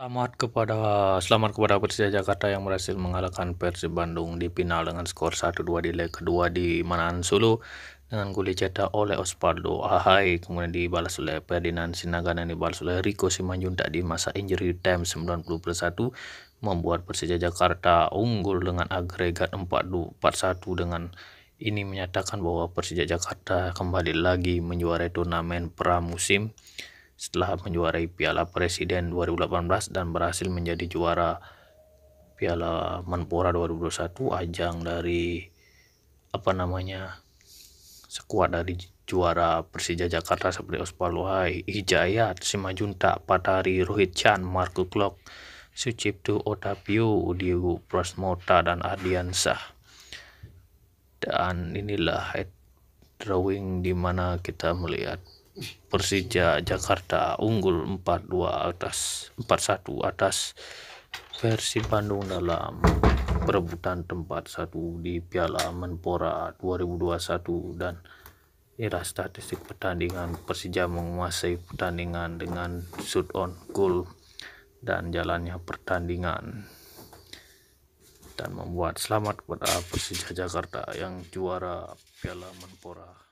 Selamat kepada selamat kepada Persija Jakarta yang berhasil mengalahkan Persib Bandung di final dengan skor 1-2 di leg kedua di Manahan Solo dengan gol dicetak oleh Osvaldo Ahai kemudian dibalas oleh Ferdinand Sinaga dan dibalas oleh Rico Simanjuntak di masa injury time 90 plus membuat Persija Jakarta unggul dengan agregat 4-1 dengan ini menyatakan bahwa Persija Jakarta kembali lagi menjuarai turnamen pramusim setelah menjuarai Piala Presiden 2018 dan berhasil menjadi juara Piala Menpora 2021 ajang dari apa namanya sekuat dari juara Persija Jakarta seperti Ospar Luhai, Hijayat, Simajunta, Patari, Rohit Chan, Marco Klok, Sucipto Otapio, Diego Prasmota, dan Ardiansah. Dan inilah head drawing di mana kita melihat Persija Jakarta unggul 4-2 atas 4-1 atas versi Bandung dalam perebutan tempat satu di Piala Menpora 2021 dan era statistik pertandingan Persija menguasai pertandingan dengan shoot on goal dan jalannya pertandingan dan membuat selamat kepada Persija Jakarta yang juara Piala Menpora